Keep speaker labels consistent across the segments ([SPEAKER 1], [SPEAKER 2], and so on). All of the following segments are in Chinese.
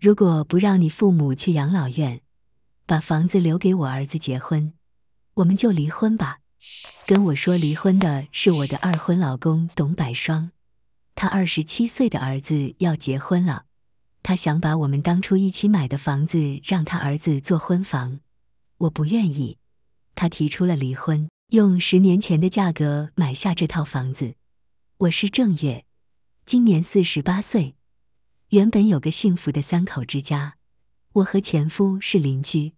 [SPEAKER 1] 如果不让你父母去养老院，把房子留给我儿子结婚，我们就离婚吧。跟我说离婚的是我的二婚老公董百双，他二十七岁的儿子要结婚了，他想把我们当初一起买的房子让他儿子做婚房，我不愿意，他提出了离婚，用十年前的价格买下这套房子。我是正月，今年四十八岁。原本有个幸福的三口之家，我和前夫是邻居，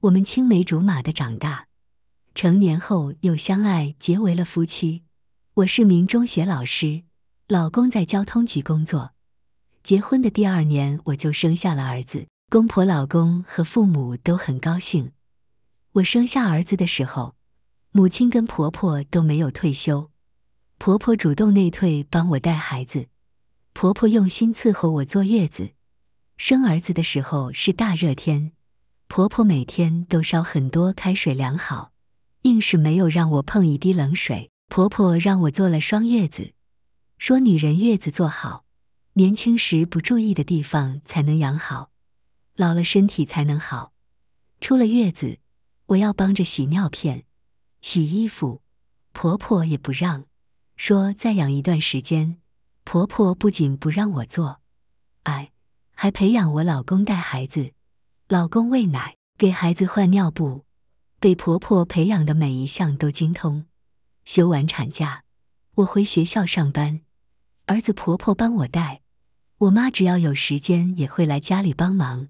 [SPEAKER 1] 我们青梅竹马的长大，成年后又相爱结为了夫妻。我是名中学老师，老公在交通局工作。结婚的第二年我就生下了儿子，公婆、老公和父母都很高兴。我生下儿子的时候，母亲跟婆婆都没有退休，婆婆主动内退帮我带孩子。婆婆用心伺候我坐月子，生儿子的时候是大热天，婆婆每天都烧很多开水凉好，硬是没有让我碰一滴冷水。婆婆让我做了双月子，说女人月子坐好，年轻时不注意的地方才能养好，老了身体才能好。出了月子，我要帮着洗尿片、洗衣服，婆婆也不让，说再养一段时间。婆婆不仅不让我做，哎，还培养我老公带孩子，老公喂奶，给孩子换尿布，被婆婆培养的每一项都精通。休完产假，我回学校上班，儿子婆婆帮我带，我妈只要有时间也会来家里帮忙。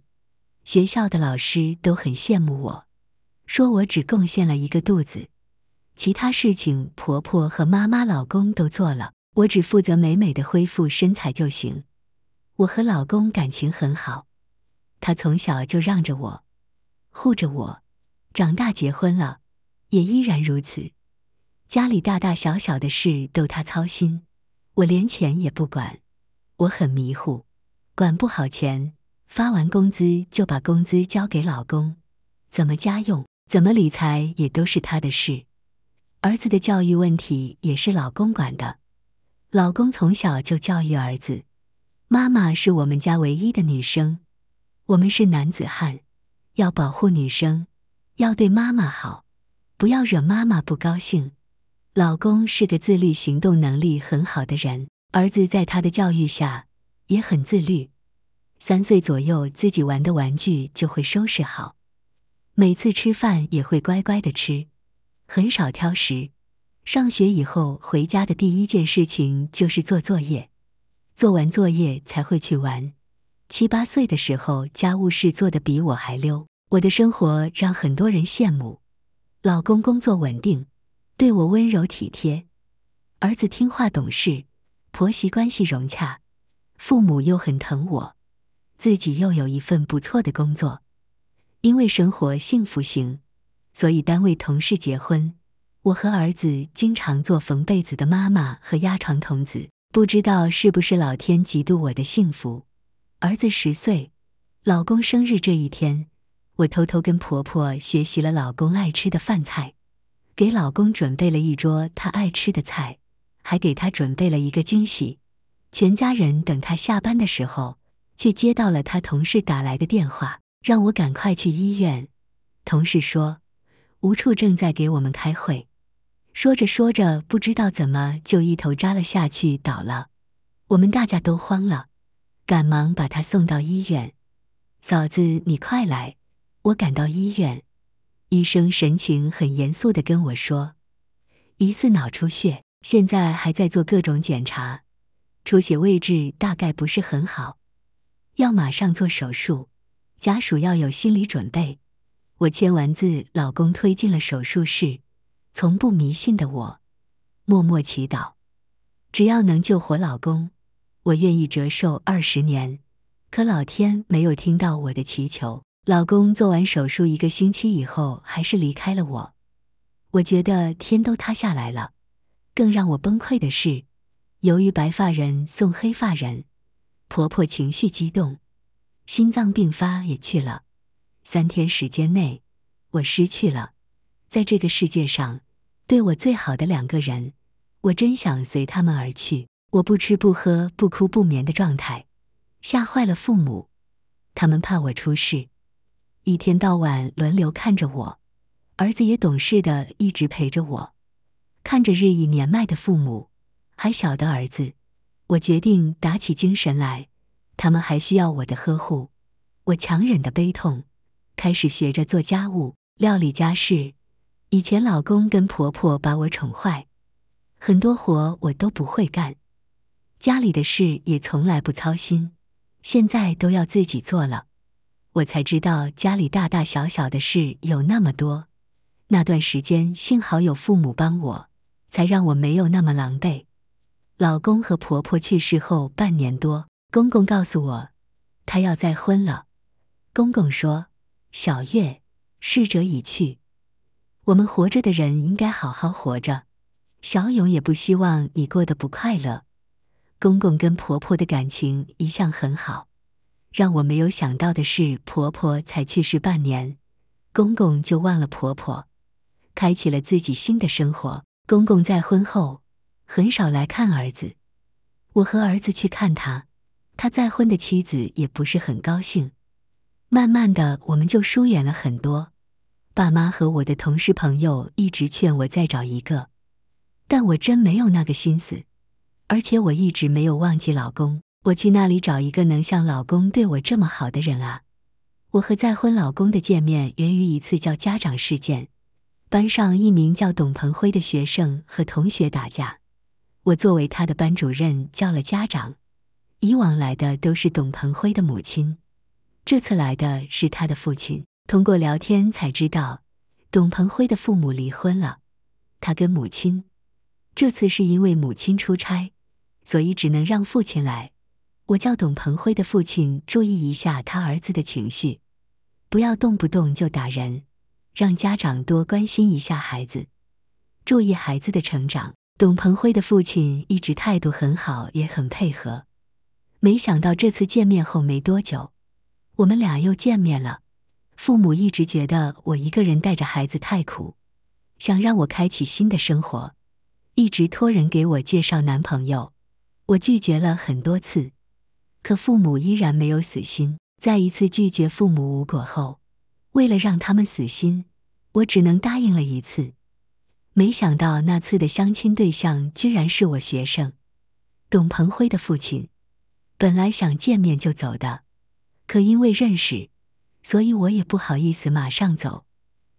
[SPEAKER 1] 学校的老师都很羡慕我，说我只贡献了一个肚子，其他事情婆婆和妈妈、老公都做了。我只负责美美的恢复身材就行。我和老公感情很好，他从小就让着我，护着我，长大结婚了也依然如此。家里大大小小的事都他操心，我连钱也不管。我很迷糊，管不好钱，发完工资就把工资交给老公，怎么家用、怎么理财也都是他的事。儿子的教育问题也是老公管的。老公从小就教育儿子：“妈妈是我们家唯一的女生，我们是男子汉，要保护女生，要对妈妈好，不要惹妈妈不高兴。”老公是个自律、行动能力很好的人，儿子在他的教育下也很自律。三岁左右，自己玩的玩具就会收拾好，每次吃饭也会乖乖的吃，很少挑食。上学以后，回家的第一件事情就是做作业，做完作业才会去玩。七八岁的时候，家务事做得比我还溜。我的生活让很多人羡慕。老公工作稳定，对我温柔体贴，儿子听话懂事，婆媳关系融洽，父母又很疼我，自己又有一份不错的工作。因为生活幸福型，所以单位同事结婚。我和儿子经常做缝被子的妈妈和压床童子，不知道是不是老天嫉妒我的幸福。儿子十岁，老公生日这一天，我偷偷跟婆婆学习了老公爱吃的饭菜，给老公准备了一桌他爱吃的菜，还给他准备了一个惊喜。全家人等他下班的时候，却接到了他同事打来的电话，让我赶快去医院。同事说，吴处正在给我们开会。说着说着，不知道怎么就一头扎了下去，倒了。我们大家都慌了，赶忙把他送到医院。嫂子，你快来！我赶到医院，医生神情很严肃地跟我说：“疑似脑出血，现在还在做各种检查，出血位置大概不是很好，要马上做手术，家属要有心理准备。”我签完字，老公推进了手术室。从不迷信的我，默默祈祷，只要能救活老公，我愿意折寿二十年。可老天没有听到我的祈求，老公做完手术一个星期以后，还是离开了我。我觉得天都塌下来了。更让我崩溃的是，由于白发人送黑发人，婆婆情绪激动，心脏病发也去了。三天时间内，我失去了。在这个世界上，对我最好的两个人，我真想随他们而去。我不吃不喝不哭不眠的状态，吓坏了父母，他们怕我出事，一天到晚轮流看着我。儿子也懂事的一直陪着我，看着日益年迈的父母，还小的儿子，我决定打起精神来。他们还需要我的呵护，我强忍的悲痛，开始学着做家务，料理家事。以前老公跟婆婆把我宠坏，很多活我都不会干，家里的事也从来不操心。现在都要自己做了，我才知道家里大大小小的事有那么多。那段时间幸好有父母帮我，才让我没有那么狼狈。老公和婆婆去世后半年多，公公告诉我，他要再婚了。公公说：“小月，逝者已去。”我们活着的人应该好好活着。小勇也不希望你过得不快乐。公公跟婆婆的感情一向很好，让我没有想到的是，婆婆才去世半年，公公就忘了婆婆，开启了自己新的生活。公公再婚后，很少来看儿子。我和儿子去看他，他再婚的妻子也不是很高兴。慢慢的，我们就疏远了很多。爸妈和我的同事朋友一直劝我再找一个，但我真没有那个心思，而且我一直没有忘记老公。我去那里找一个能像老公对我这么好的人啊！我和再婚老公的见面源于一次叫家长事件。班上一名叫董鹏辉的学生和同学打架，我作为他的班主任叫了家长。以往来的都是董鹏辉的母亲，这次来的，是他的父亲。通过聊天才知道，董鹏辉的父母离婚了。他跟母亲这次是因为母亲出差，所以只能让父亲来。我叫董鹏辉的父亲注意一下他儿子的情绪，不要动不动就打人，让家长多关心一下孩子，注意孩子的成长。董鹏辉的父亲一直态度很好，也很配合。没想到这次见面后没多久，我们俩又见面了。父母一直觉得我一个人带着孩子太苦，想让我开启新的生活，一直托人给我介绍男朋友。我拒绝了很多次，可父母依然没有死心。在一次拒绝父母无果后，为了让他们死心，我只能答应了一次。没想到那次的相亲对象居然是我学生董鹏辉的父亲。本来想见面就走的，可因为认识。所以我也不好意思马上走。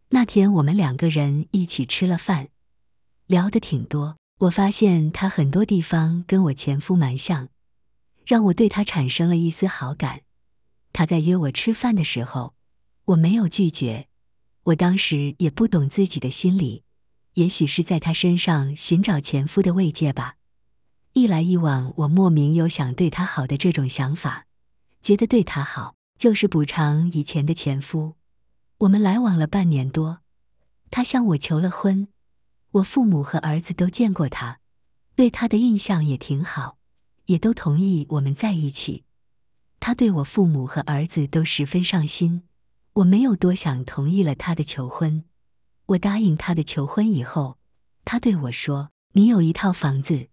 [SPEAKER 1] 那天我们两个人一起吃了饭，聊得挺多。我发现他很多地方跟我前夫蛮像，让我对他产生了一丝好感。他在约我吃饭的时候，我没有拒绝。我当时也不懂自己的心理，也许是在他身上寻找前夫的慰藉吧。一来一往，我莫名有想对他好的这种想法，觉得对他好。就是补偿以前的前夫。我们来往了半年多，他向我求了婚。我父母和儿子都见过他，对他的印象也挺好，也都同意我们在一起。他对我父母和儿子都十分上心，我没有多想，同意了他的求婚。我答应他的求婚以后，他对我说：“你有一套房子，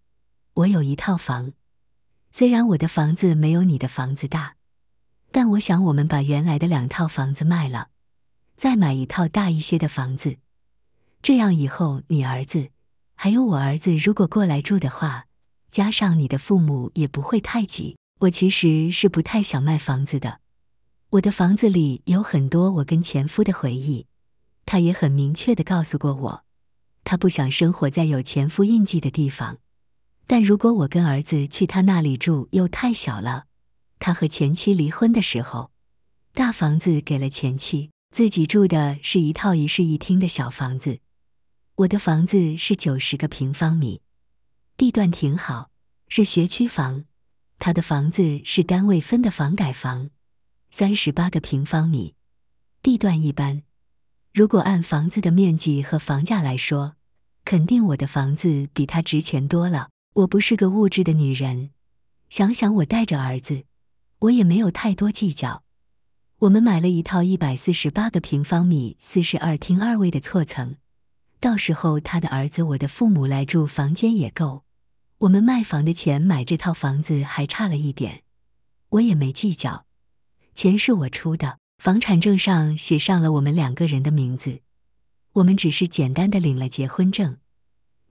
[SPEAKER 1] 我有一套房，虽然我的房子没有你的房子大。”但我想，我们把原来的两套房子卖了，再买一套大一些的房子，这样以后你儿子还有我儿子如果过来住的话，加上你的父母也不会太挤。我其实是不太想卖房子的，我的房子里有很多我跟前夫的回忆，他也很明确的告诉过我，他不想生活在有前夫印记的地方。但如果我跟儿子去他那里住，又太小了。他和前妻离婚的时候，大房子给了前妻，自己住的是一套一室一厅的小房子。我的房子是九十个平方米，地段挺好，是学区房。他的房子是单位分的房改房，三十八个平方米，地段一般。如果按房子的面积和房价来说，肯定我的房子比他值钱多了。我不是个物质的女人，想想我带着儿子。我也没有太多计较，我们买了一套一百四十八个平方米、四十二厅二卫的错层，到时候他的儿子、我的父母来住，房间也够。我们卖房的钱买这套房子还差了一点，我也没计较，钱是我出的，房产证上写上了我们两个人的名字。我们只是简单的领了结婚证，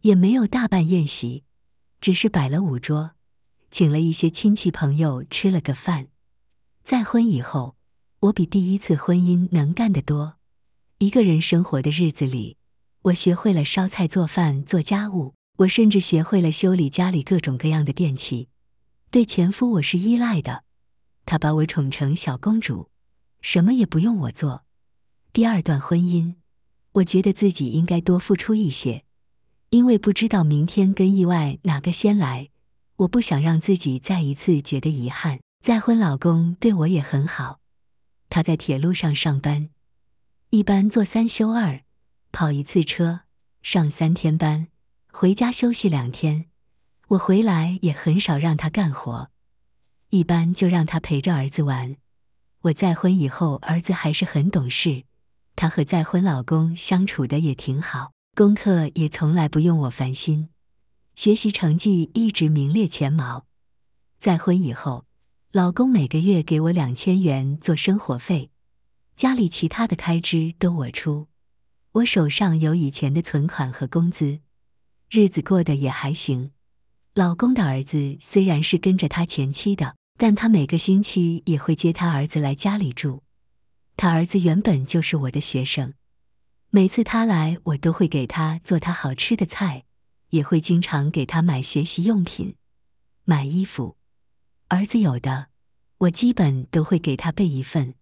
[SPEAKER 1] 也没有大办宴席，只是摆了五桌。请了一些亲戚朋友吃了个饭。再婚以后，我比第一次婚姻能干得多。一个人生活的日子里，我学会了烧菜、做饭、做家务。我甚至学会了修理家里各种各样的电器。对前夫我是依赖的，他把我宠成小公主，什么也不用我做。第二段婚姻，我觉得自己应该多付出一些，因为不知道明天跟意外哪个先来。我不想让自己再一次觉得遗憾。再婚老公对我也很好，他在铁路上上班，一般做三休二，跑一次车上三天班，回家休息两天。我回来也很少让他干活，一般就让他陪着儿子玩。我再婚以后，儿子还是很懂事，他和再婚老公相处的也挺好，功课也从来不用我烦心。学习成绩一直名列前茅。再婚以后，老公每个月给我两千元做生活费，家里其他的开支都我出。我手上有以前的存款和工资，日子过得也还行。老公的儿子虽然是跟着他前妻的，但他每个星期也会接他儿子来家里住。他儿子原本就是我的学生，每次他来，我都会给他做他好吃的菜。也会经常给他买学习用品、买衣服。儿子有的，我基本都会给他备一份。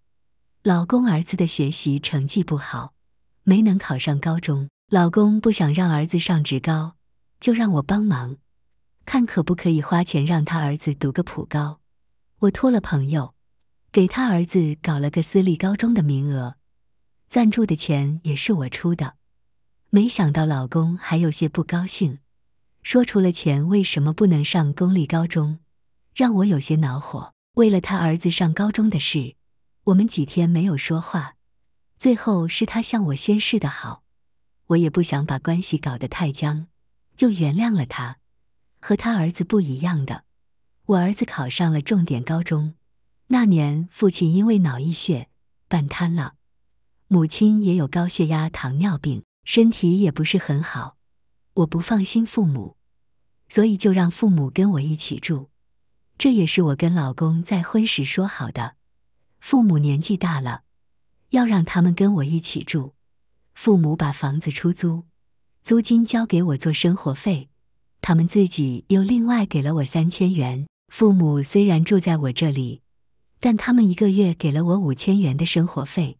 [SPEAKER 1] 老公儿子的学习成绩不好，没能考上高中。老公不想让儿子上职高，就让我帮忙，看可不可以花钱让他儿子读个普高。我托了朋友，给他儿子搞了个私立高中的名额，赞助的钱也是我出的。没想到老公还有些不高兴，说除了钱，为什么不能上公立高中？让我有些恼火。为了他儿子上高中的事，我们几天没有说话。最后是他向我先示的好，我也不想把关系搞得太僵，就原谅了他。和他儿子不一样的，我儿子考上了重点高中。那年父亲因为脑溢血半瘫了，母亲也有高血压、糖尿病。身体也不是很好，我不放心父母，所以就让父母跟我一起住。这也是我跟老公再婚时说好的。父母年纪大了，要让他们跟我一起住。父母把房子出租，租金交给我做生活费，他们自己又另外给了我三千元。父母虽然住在我这里，但他们一个月给了我五千元的生活费，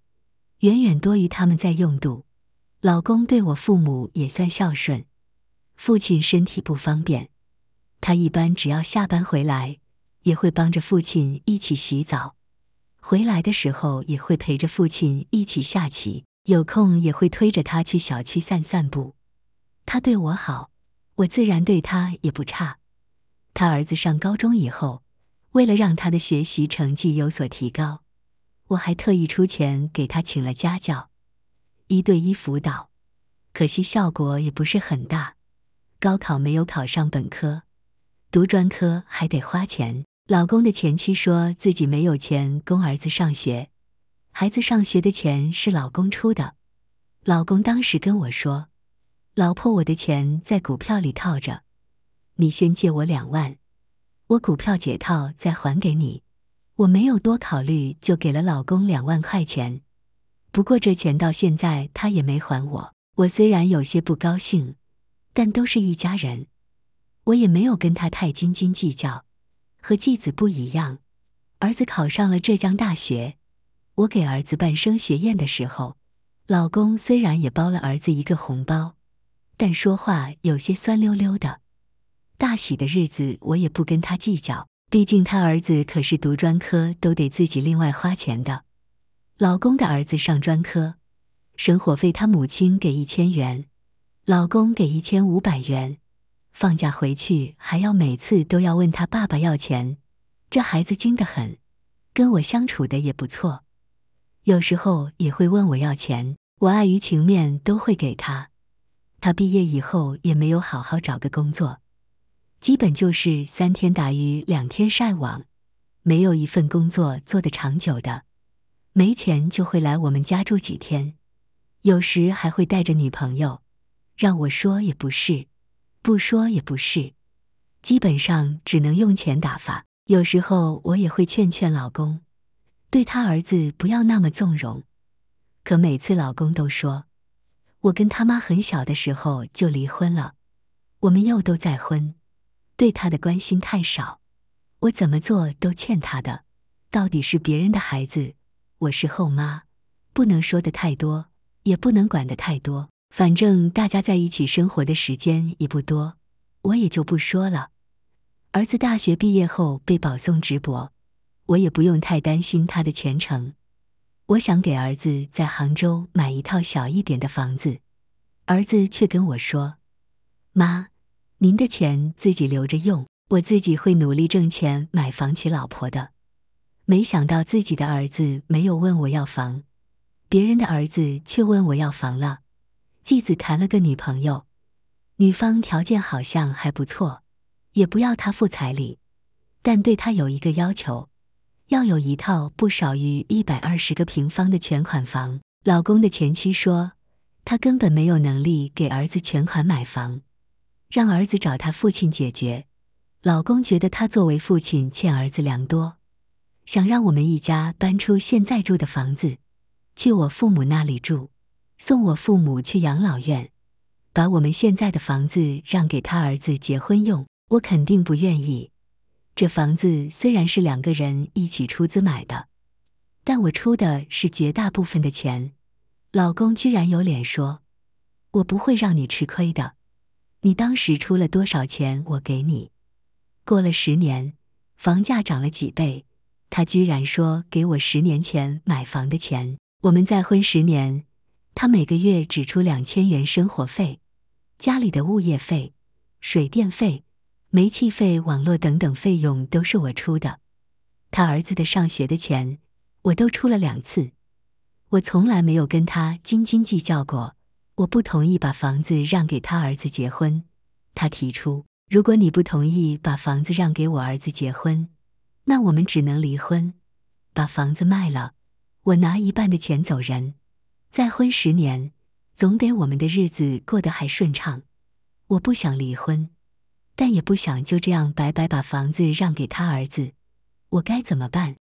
[SPEAKER 1] 远远多于他们在用度。老公对我父母也算孝顺，父亲身体不方便，他一般只要下班回来，也会帮着父亲一起洗澡，回来的时候也会陪着父亲一起下棋，有空也会推着他去小区散散步。他对我好，我自然对他也不差。他儿子上高中以后，为了让他的学习成绩有所提高，我还特意出钱给他请了家教。一对一辅导，可惜效果也不是很大。高考没有考上本科，读专科还得花钱。老公的前妻说自己没有钱供儿子上学，孩子上学的钱是老公出的。老公当时跟我说：“老婆，我的钱在股票里套着，你先借我两万，我股票解套再还给你。”我没有多考虑，就给了老公两万块钱。不过这钱到现在他也没还我。我虽然有些不高兴，但都是一家人，我也没有跟他太斤斤计较。和继子不一样，儿子考上了浙江大学，我给儿子办升学宴的时候，老公虽然也包了儿子一个红包，但说话有些酸溜溜的。大喜的日子我也不跟他计较，毕竟他儿子可是读专科都得自己另外花钱的。老公的儿子上专科，生活费他母亲给一千元，老公给一千五百元。放假回去还要每次都要问他爸爸要钱，这孩子精得很，跟我相处的也不错，有时候也会问我要钱，我碍于情面都会给他。他毕业以后也没有好好找个工作，基本就是三天打鱼两天晒网，没有一份工作做得长久的。没钱就会来我们家住几天，有时还会带着女朋友，让我说也不是，不说也不是，基本上只能用钱打发。有时候我也会劝劝老公，对他儿子不要那么纵容，可每次老公都说：“我跟他妈很小的时候就离婚了，我们又都再婚，对他的关心太少，我怎么做都欠他的，到底是别人的孩子。”我是后妈，不能说的太多，也不能管的太多。反正大家在一起生活的时间也不多，我也就不说了。儿子大学毕业后被保送直博，我也不用太担心他的前程。我想给儿子在杭州买一套小一点的房子，儿子却跟我说：“妈，您的钱自己留着用，我自己会努力挣钱买房娶老婆的。”没想到自己的儿子没有问我要房，别人的儿子却问我要房了。继子谈了个女朋友，女方条件好像还不错，也不要他付彩礼，但对他有一个要求，要有一套不少于一百二十个平方的全款房。老公的前妻说，他根本没有能力给儿子全款买房，让儿子找他父亲解决。老公觉得他作为父亲欠儿子良多。想让我们一家搬出现在住的房子，去我父母那里住，送我父母去养老院，把我们现在的房子让给他儿子结婚用。我肯定不愿意。这房子虽然是两个人一起出资买的，但我出的是绝大部分的钱。老公居然有脸说：“我不会让你吃亏的，你当时出了多少钱，我给你。过了十年，房价涨了几倍。”他居然说给我十年前买房的钱，我们再婚十年，他每个月只出两千元生活费，家里的物业费、水电费、煤气费、网络等等费用都是我出的。他儿子的上学的钱我都出了两次，我从来没有跟他斤斤计较过。我不同意把房子让给他儿子结婚，他提出如果你不同意把房子让给我儿子结婚。那我们只能离婚，把房子卖了，我拿一半的钱走人，再婚十年，总得我们的日子过得还顺畅。我不想离婚，但也不想就这样白白把房子让给他儿子，我该怎么办？